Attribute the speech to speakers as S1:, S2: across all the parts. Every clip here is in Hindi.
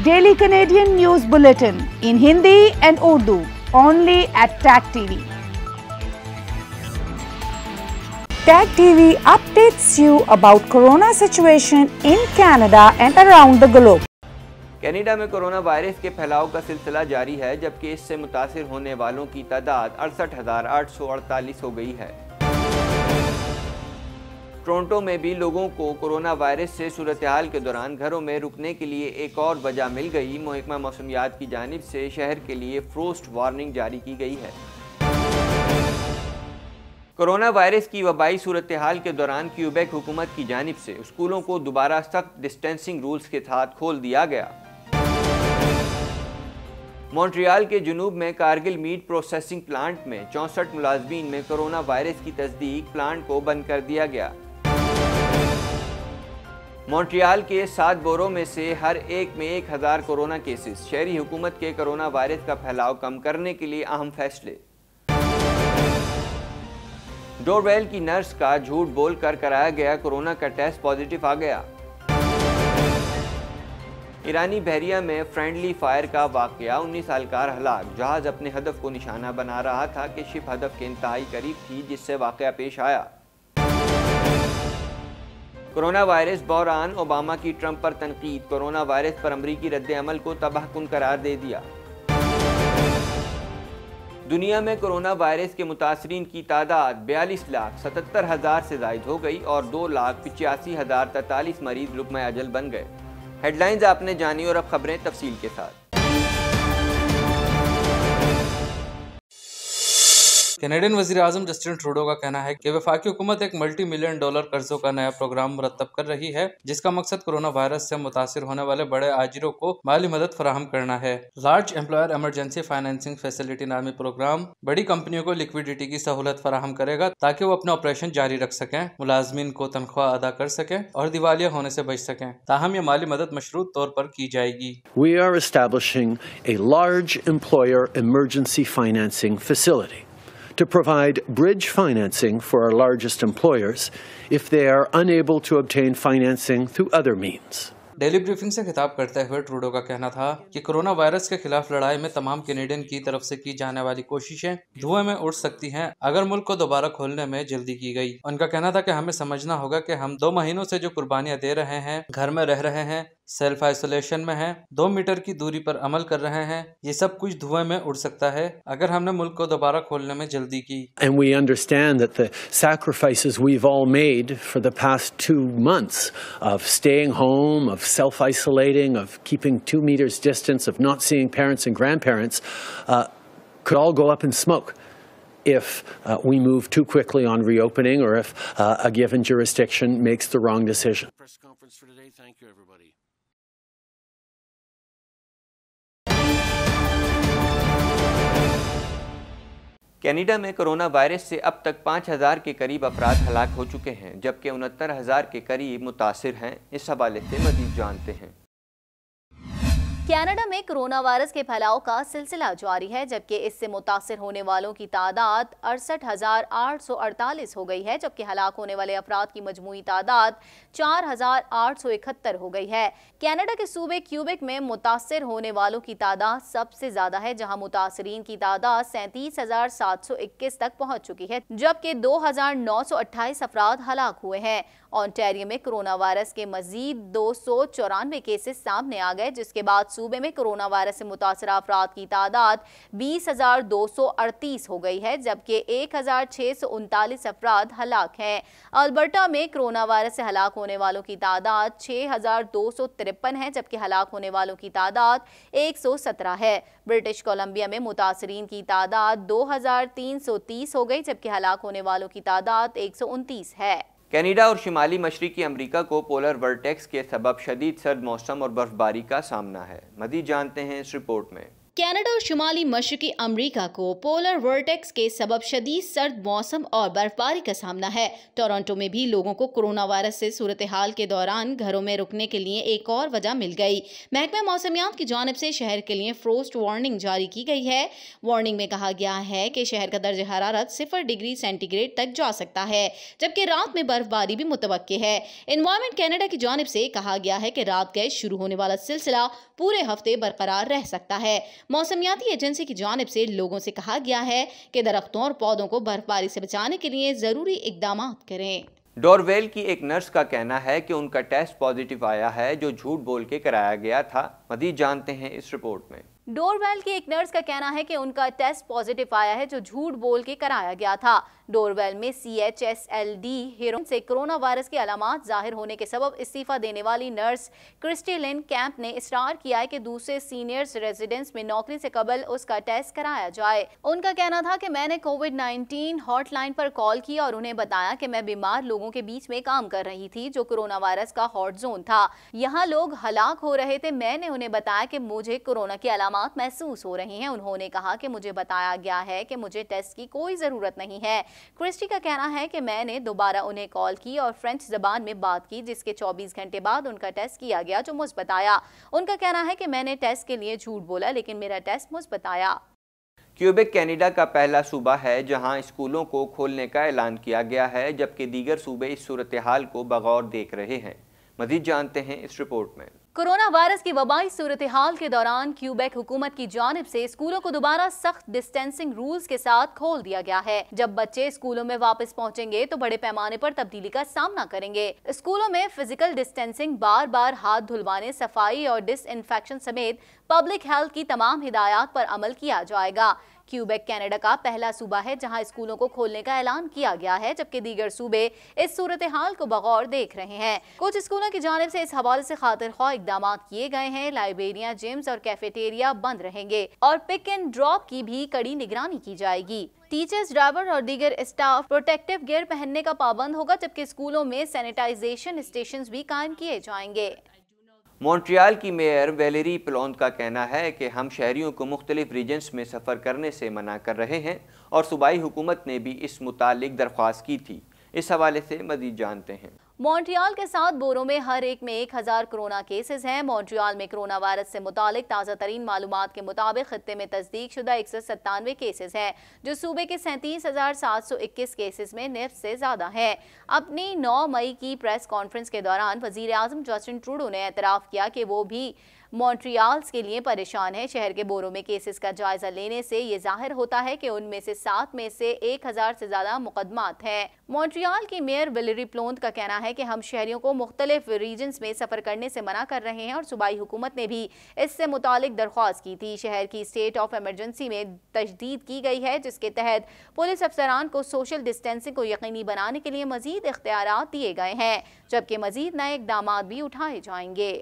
S1: Daily Canadian news bulletin in Hindi and Urdu only at tag TV tag TV updates you about corona situation in Canada and around the globe
S2: Canada में कोरोना वायरस के फैलाव का सिलसिला जारी है जबकि इससे मुतासर होने वालों की तादाद अड़सठ हो गई है टोरंटो में भी लोगों को कोरोना वायरस से सूरत हाल के दौरान घरों में रुकने के लिए एक और वजह मिल गई महकमा मौसमियात की जानब से शहर के लिए फ्रोस्ट वार्निंग जारी की गई है कोरोना वायरस की वबाई सूरत हाल के दौरान क्यूबेक हुकूमत की जानब से स्कूलों को दोबारा सख्त डिस्टेंसिंग रूल्स के साथ खोल दिया गया मॉन्ट्रियल के जनूब में कारगिल मीट प्रोसेसिंग प्लांट में चौंसठ मुलाजमीन में कोरोना वायरस की तस्दीक प्लांट को बंद कर दिया गया मॉन्ट्रियाल के सात बोरों में से हर एक में एक हज़ार कोरोना केसेस शहरी हुकूमत के कोरोना वायरस का फैलाव कम करने के लिए अहम फैसले डोरवेल की नर्स का झूठ बोलकर कराया गया कोरोना का टेस्ट पॉजिटिव आ गया ईरानी बहरिया में फ्रेंडली फायर का वाकया उन्नीस सालकार हलाक जहाज अपने हदफ को निशाना बना रहा था कि शिप हदफ के इंतहाई करीब थी जिससे वाकया पेश आया कोरोना वायरस बहरान ओबामा की ट्रंप पर तनकीद कोरोना वायरस पर अमरीकी रद्दमल को तबाह कन करार दे दिया दुनिया में कोरोना वायरस के मुतासरीन की तादाद बयालीस लाख सतहत्तर हज़ार से जायद हो गई और दो लाख पिचासी हज़ार तैतालीस मरीज रुकमा अजल बन गए हेडलाइंस आपने जानी और अब खबरें तफसील के साथ
S3: कैनेडियन वजी अजम जस्टिन ट्रूडो का कहना है कि वफाकी हुकूमत एक मल्टी मिलियन डॉलर कर्जों का नया प्रोग्राम मुरतब कर रही है जिसका मकसद कोरोना वायरस से मुतासर होने वाले बड़े आजिरों को माली मदद फराहम करना है large employer emergency financing facility नामी प्रोग्राम बड़ी कंपनियों को लिक्विडिटी की सहूलत फराहम करेगा ताकि वो अपना ऑपरेशन जारी रख सकें मुलाजमीन को तनख्वाह अदा कर सकें और दिवालिया होने से बच सकें ताहम ये माली मदद मशरूत तौर पर की जाएगी
S2: we are establishing a large employer emergency financing facility to provide bridge financing for our largest employers if they are unable to obtain financing through other means.
S3: Daily briefing से खिताब करते हुए ट्रूडो का कहना था कि कोरोना वायरस के खिलाफ लड़ाई में तमाम कैनेडियन की तरफ से की जाने वाली कोशिशें धुएं में उड़ सकती हैं अगर मुल्क को दोबारा खोलने में जल्दी की गई उनका कहना था कि हमें समझना होगा कि हम दो महीनों से जो कुर्बानियां दे रहे हैं घर में रह रहे हैं सेल्फ आइसोलेशन में हैं, दो मीटर की दूरी पर अमल कर रहे हैं ये सब कुछ धुएं में उड़ सकता है अगर हमने
S2: And we understand that the sacrifices we've all made for the past two months of staying home, of self-isolating, of keeping two meters distance, of not seeing parents and grandparents, uh, could all go up in smoke. if uh, we move too quickly on reopening or if uh, a given jurisdiction makes the wrong decision. Canada में कोरोना वायरस से अब तक 5000 के करीब अफराद हलाक हो चुके हैं जबकि उनहत्तर हज़ार के करीब मुतासर हैं इस हवाले से मजीद जानते हैं
S1: कनाडा में कोरोना वायरस के फैलाव का सिलसिला जारी है जबकि इससे मुतासर होने वालों की तादाद अड़सठ हो गई है जबकि हलाक होने वाले अफराद की मजमू तादाद इकहत्तर हो गई है कनाडा के सूबे क्यूबिक में मुतासर होने वालों की तादाद सबसे ज्यादा है जहां मुतासरीन की तादाद सैंतीस तक पहुंच चुकी है जबकि अट्ठाईस अफराद हलाक हुए हैं ऑन्टेरियो में कोरोना वायरस के मजीद दो केसेस सामने आ गए जिसके बाद सूबे में कोरोना वायरस से मुतासर अफराद की तादाद बीस हजार दो सौ अड़तीस हो गई है जबकि एक हजार छः सौ उनतालीस अफराद हलाक हैं अल्बर्टा में कोरोना वायरस से हलाक होने वालों की तादाद छः हजार दो सौ तिरपन है जबकि हलाक होने वालों की तादाद एक सौ सत्रह है ब्रिटिश कोलंबिया में मुतासरीन की तादाद दो हजार तीन सौ तीस हो गई जबकि हलाक होने वालों की तादाद एक सौ उनतीस है
S2: कैनेडा और शिमाली मशरक़ी अमरीका को पोलर वर्टेक्स के सबब शदीद सर्द मौसम और बर्फबारी का सामना है मजीद जानते हैं इस रिपोर्ट में
S1: कनाडा और शुमाली मशरकी अमरीका को पोलर वर्टेक्स के सबब शदीद सर्द मौसम और बर्फबारी का सामना है टोरंटो में भी लोगों को कोरोना वायरस से सूरत हाल के दौरान घरों में रुकने के लिए एक और वजह मिल गई महकमा मौसमियात की जानब से शहर के लिए फ्रोस्ट वार्निंग जारी की गई है वार्निंग में कहा गया है कि शहर का दर्ज हरारत सिफर डिग्री सेंटीग्रेड तक जा सकता है जबकि रात में बर्फबारी भी मुतवक़़ है इन्वायरमेंट कैनेडा की जानब से कहा गया है कि रात गए शुरू होने वाला सिलसिला पूरे हफ्ते बरकरार रह सकता है मौसमियाती एजेंसी की जानब से लोगों से कहा गया है कि दरख्तों और पौधों को बर्फबारी से बचाने के लिए ज़रूरी इकदाम करें
S2: डोरवेल की एक नर्स का कहना है कि उनका टेस्ट पॉजिटिव आया है जो झूठ बोल के कराया गया था मजीद जानते हैं इस रिपोर्ट में
S1: डोरवेल की एक नर्स का कहना है कि उनका टेस्ट पॉजिटिव आया है जो झूठ बोल के कराया गया था डोरवेल में C H S L D Herron से कोरोना वायरस के अलामत जाहिर होने के सबब इस्तीफा देने वाली नर्स क्रिस्टी कैंप ने इसरार किया है कि दूसरे सीनियर्स रेजिडेंस में नौकरी से कबल उसका टेस्ट कराया जाए उनका कहना था कि मैंने कोविड नाइन्टीन हॉटलाइन पर कॉल की और उन्हें बताया कि मैं बीमार लोगों के बीच में काम कर रही थी जो कोरोना वायरस का हॉट जोन था यहाँ लोग हलाक हो रहे थे मैंने उन्हें बताया कि मुझे कोरोना की अलामत महसूस हो रही हैं उन्होंने कहा कि मुझे बताया गया है कि मुझे टेस्ट की कोई ज़रूरत नहीं है क्रिस्टी का कहना है कि मैंने दोबारा उन्हें कॉल की और फ्रेंच जबान में बात की जिसके 24 घंटे बाद उनका टेस्ट किया गया जो मुझ बताया उनका कहना है कि मैंने टेस्ट के लिए झूठ बोला लेकिन मेरा टेस्ट मुझ बताया
S2: क्यूबेक कैनेडा का पहला सूबा है जहां स्कूलों को खोलने का ऐलान किया गया है जबकि दीगर सूबे इस सूरत हाल को बगौर देख रहे हैं मजीद जानते हैं इस रिपोर्ट में
S1: कोरोना वायरस की वबाई सूरत हाल के दौरान क्यूबेक हुकूमत की जानब से स्कूलों को दोबारा सख्त डिस्टेंसिंग रूल्स के साथ खोल दिया गया है जब बच्चे स्कूलों में वापस पहुंचेंगे तो बड़े पैमाने पर तब्दीली का सामना करेंगे स्कूलों में फिजिकल डिस्टेंसिंग बार बार हाथ धुलवाने सफाई और डिस समेत पब्लिक हेल्थ की तमाम हिदायत पर अमल किया जाएगा क्यूबेक कनाडा का पहला सूबा है जहां स्कूलों को खोलने का ऐलान किया गया है जबकि दीगर सूबे इस सूरत हाल को बगौर देख रहे हैं कुछ स्कूलों की जानब ऐसी इस हवाले ऐसी खातिर खा इकदाम किए गए हैं लाइब्रेरिया जिम्स और कैफेटेरिया बंद रहेंगे और पिक एंड ड्रॉप की भी कड़ी निगरानी की जाएगी टीचर्स ड्राइवर और दीगर स्टाफ प्रोटेक्टिव गियर पहनने का पाबंद होगा जबकि स्कूलों में सैनिटाइजेशन स्टेशन भी कायम किए जाएंगे
S2: मॉन्ट्रियाल की मेयर वेलेरी पलोंद का कहना है कि हम शहरीों को मुख्तलिफ रीजन्स में सफ़र करने से मना कर रहे हैं और सूबाई हुकूमत ने भी इस मुतल दरख्वास्त की थी इस हवाले से मजीद जानते हैं
S1: मॉन्ट्रियल के साथ बोरों में हर एक में एक हज़ार कोरोना केसेस हैं मॉन्ट्रियल में कोरोना वायरस से मुतालिक ताज़ा तरीन मालूम के मुताबिक खत्े में तस्दीक शुदा एक सौ सत्तानवे केसेज हैं जो सूबे के सैंतीस हज़ार सात सौ इक्कीस केसेज में नफ़ से ज़्यादा है अपनी नौ मई की प्रेस कॉन्फ्रेंस के दौरान वजीर अजम जस्टिन ट्रूडो ने एतराफ़ किया कि वो भी मॉन्ट्रियाल्स के लिए परेशान है शहर के बोरों में केसेस का जायजा लेने से ये जाहिर होता है कि उनमें से सात में से एक हजार से ज्यादा मुकदमात है मॉन्ट्रियाल की मेयर विलरी प्लोन्द का कहना है कि हम शहरियों को मुख्तलिफ रीजन में सफर करने से मना कर रहे हैं और सूबाई हुकूमत ने भी इससे मुतालिक दरख्वास्त की थी शहर की स्टेट ऑफ एमरजेंसी में तजदीद की गई है जिसके तहत पुलिस अफसरान को सोशल डिस्टेंसिंग को यकीनी बनाने के लिए मजीद इख्तियार दिए गए हैं जबकि मजीद नए इकदाम भी उठाए जाएंगे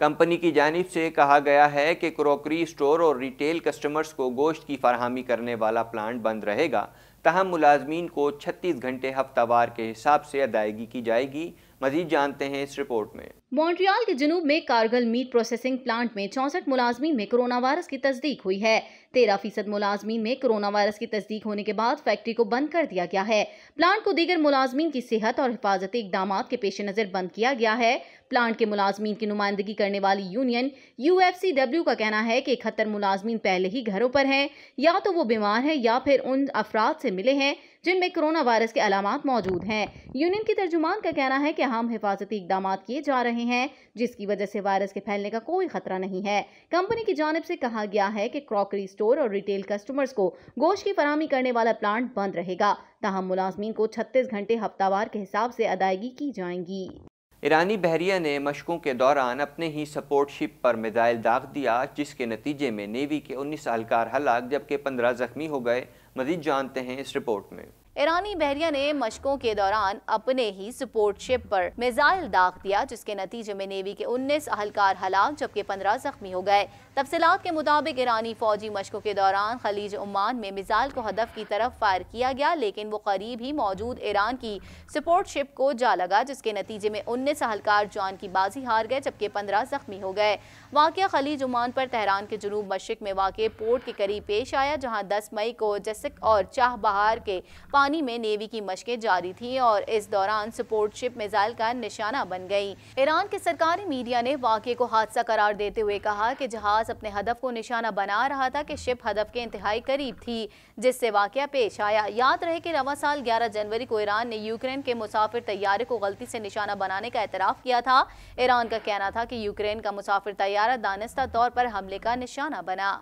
S2: कंपनी की जानब से कहा गया है कि क्रॉकरी स्टोर और रिटेल कस्टमर्स को गोश्त की फरहमी करने वाला प्लांट बंद रहेगा तहम मुलाजमीन को 36 घंटे हफ्तावार के हिसाब से अदायगी की जाएगी मजीद जानते हैं इस रिपोर्ट में
S1: मॉन्ट्रियल के जनूब में कारगल मीट प्रोसेसिंग प्लांट में चौसठ मुलाजमी में कोरोना वायरस की तस्दीक हुई है तेरह फीसद मुलाजमी में कोरोना वायरस की तस्दीक होने के बाद फैक्ट्री को बंद कर दिया गया है प्लांट को दीगर मुलाजमीन की सेहत और हिफाजती इकदाम के पेश नज़र बंद किया गया है प्लांट के मुलाजमीन की नुमाइंदगी करने वाली यूनियन यू एफ सी का कहना है कि इकहत्तर मुलाजमीन पहले ही घरों पर हैं या तो वो बीमार हैं या फिर उन अफराद से मिले हैं जिनमें कोरोना वायरस के अलामत मौजूद हैं यूनियन के तर्जुमान का कहना है कि हम हिफाजती इकदाम किए जा रहे हैं जिसकी वजह से वायरस के फैलने का कोई खतरा नहीं है कंपनी की जानब से कहा गया है कि क्रॉकरी स्टोर और रिटेल कस्टमर्स को गोश्त की फरहमी करने वाला प्लांट बंद रहेगा तहम मुलाजमीन को छत्तीस घंटे हफ्तावार के हिसाब से अदायगी की जाएंगी
S2: ईरानी बहरिया ने मशकों के दौरान अपने ही सपोर्ट शिप पर मिज़ाइल दाग दिया जिसके नतीजे में नेवी के 19 अहलकार हलाक जबकि 15 जख्मी हो गए मजीद जानते हैं इस रिपोर्ट में
S1: ईरानी बहरिया ने मशकों के दौरान अपने ही सपोर्ट शिप पर मिसाइल दाग दिया जिसके नतीजे में नेवी के 19 अहलकार हलाक जबकि 15 जख्मी हो गए तफसलत के मुताबिक ईरानी फौजी मशकों के दौरान खलीज उमान में मिसाइल को हदफ की तरफ फायर किया गया लेकिन वो करीब ही मौजूद ईरान की सपोर्ट शिप को जा लगा जिसके नतीजे में उन्नीस अहलकार जान की बाजी हार गए जबकि पंद्रह जख्मी हो गए वाक़ खलीज उमान पर तहरान के जनूब मशरक में वाक़ पोर्ट के करीब पेश आया जहाँ दस मई को जसक और चाह बहार के पानी में नेवी की मशकें जारी थी और इस दौरान सपोर्ट शिप मिसाइल का निशाना बन गई ईरान के सरकारी मीडिया ने वाक्य को हादसा करार देते हुए कहा कि जहाज अपने हदफ को निशाना बना रहा था कि शिप हदफ के इंतहाई करीब थी जिससे वाक्य पेश आया याद रहे कि रवा साल ग्यारह जनवरी को ईरान ने यूक्रेन के मुसाफिर तैयारे को गलती से निशाना बनाने का एतराफ़ किया था ईरान का कहना था कि यूक्रेन का मुसाफिर तैयारा दानिस्ता तौर पर हमले का निशाना बना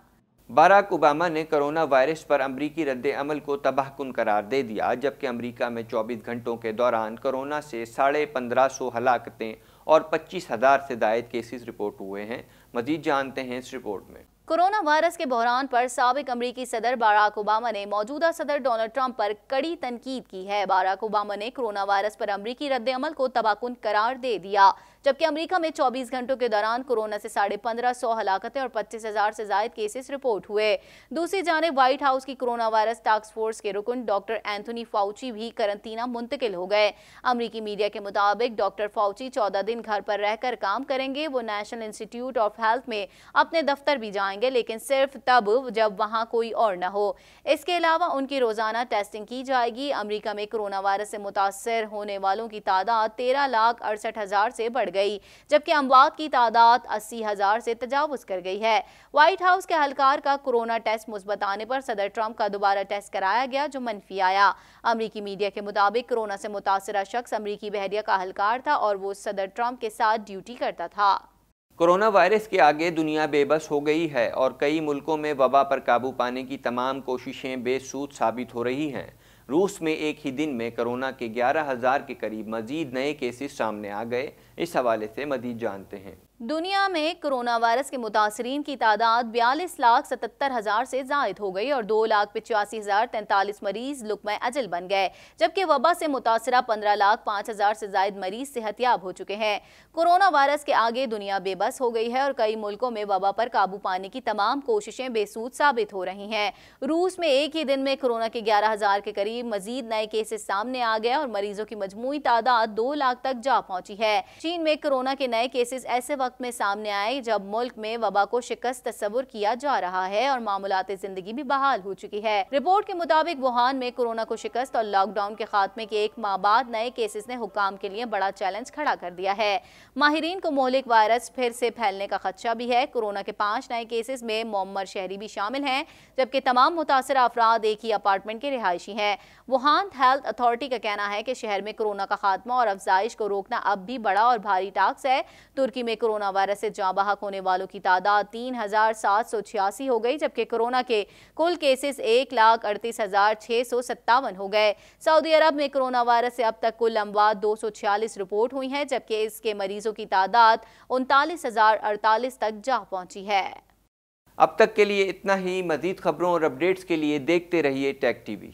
S2: बाराक ओबामा ने कोरोना वायरस पर अमरीकी रद्द अमल को तबाहकुन करार दे दिया जबकि अमरीका में 24 घंटों के दौरान कोरोना से साढ़े पंद्रह सौ हलाकतें और पच्चीस हज़ार से जायद केसेस रिपोर्ट हुए हैं मजीद जानते हैं इस रिपोर्ट में
S1: कोरोना वायरस के बहरान पर सबक अमरीकी सदर बाराक ओबामा ने मौजूदा सदर डोनाल्ड ट्रंप पर कड़ी तनकीद की है बाराक ओबामा ने कोरोना वायरस पर अमरीकी रद्द अमल को तबाहकुन करार दे दिया जबकि अमरीका में चौबीस घंटों के दौरान कोरोना से साढ़े पंद्रह सौ हलाकतें और पच्चीस हजार से जायद केसेस रिपोर्ट हुए दूसरी जाने व्हाइट हाउस की कोरोना वायरस टास्क फोर्स के रुकन डॉक्टर एंथनी फाउची भी करंतना मुंतकिल हो गए अमरीकी मीडिया के मुताबिक डॉक्टर फाउची चौदह दिन घर पर रहकर काम करेंगे वो नेशनल इंस्टीट्यूट ऑफ हेल्थ में अपने दफ्तर भी जाएंगे लेकिन सिर्फ तब जब वहाँ कोई और न हो इसके अलावा उनकी रोजाना टेस्टिंग की जाएगी अमरीका में कोरोना वायरस से मुतासर होने वालों की तादाद तेरह लाख अड़सठ हजार से बढ़ बढ़ गई जबकि अमवात की तादाद अस्सी हज़ार से तजावज़ कर गई है व्हाइट हाउस के हलकार का कोरोना टेस्ट मुस्बत आने पर सदर ट्रंप का दोबारा टेस्ट कराया गया जो मनफी आया अमरीकी मीडिया के मुताबिक कोरोना से मुतासर शख्स अमरीकी बहरिया का हलकार था और वो सदर ट्रंप के साथ ड्यूटी करता था
S2: कोरोना वायरस के आगे दुनिया बेबस हो गई है और कई मुल्कों में वबा पर काबू पाने की तमाम कोशिशें बेसूद साबित हो रही हैं रूस में एक ही दिन में कोरोना के ग्यारह हज़ार के करीब मजीद नए केसेस सामने आ गए इस हवाले से मजीद जानते हैं
S1: दुनिया में कोरोना वायरस के मुतासरीन की तादाद बयालीस लाख सतहत्तर हज़ार से जायद हो गई और दो लाख पिचासी हज़ार तैंतालीस मरीज लुकम अजल बन गए जबकि वबा से मुतासरा पंद्रह लाख पाँच हज़ार से जायद मरीज सेहतियाब हो चुके हैं कोरोना वायरस के आगे दुनिया बेबस हो गई है और कई मुल्कों में वबा पर काबू पाने की तमाम कोशिशें बेसूद साबित हो रही हैं रूस में एक ही दिन में कोरोना के ग्यारह हज़ार के करीब मजीद नए केसेस सामने आ गए और मरीजों की मजमू तादाद दो लाख तक जा पहुंची है चीन में कोरोना के नए केसेस ऐसे वक्त वक्त में सामने आई जब मुल्क में वबा को शिकस्त तस्वुर किया जा रहा है और मामूलत जिंदगी भी बहाल हो चुकी है रिपोर्ट के मुताबिक वुहान में कोरोना को शिकस्त और लॉकडाउन के खात्मे के एक माह बाद नए केसेस ने हुकाम के लिए बड़ा चैलेंज खड़ा कर दिया है माहरीन को मोहलिक वायरस फिर से फैलने का खदशा भी है कोरोना के पांच नए केसेस में मोम्मर शहरी भी शामिल हैं जबकि तमाम मुतासर अफराद एक ही अपार्टमेंट के रिहायशी हैं वुहान हेल्थ अथॉरिटी का कहना है कि शहर में कोरोना का खात्मा और अफजाइश को रोकना अब भी बड़ा और भारी टास्क है तुर्की में कोरोना कोरोना वायरस से जाँ होने वालों की तादाद तीन हजार सात सौ छियासी हो गई जबकि कोरोना के कुल केसेस एक लाख अड़तीस हजार छः सौ सत्तावन हो गए सऊदी अरब में कोरोना वायरस से अब तक कुल अमवात दो सौ छियालीस रिपोर्ट हुई है जबकि इसके मरीजों की तादाद उनतालीस हजार अड़तालीस तक जा पहुंची है
S2: अब तक के लिए इतना ही मजीद खबरों और अपडेट्स के लिए देखते रहिए टैक टीवी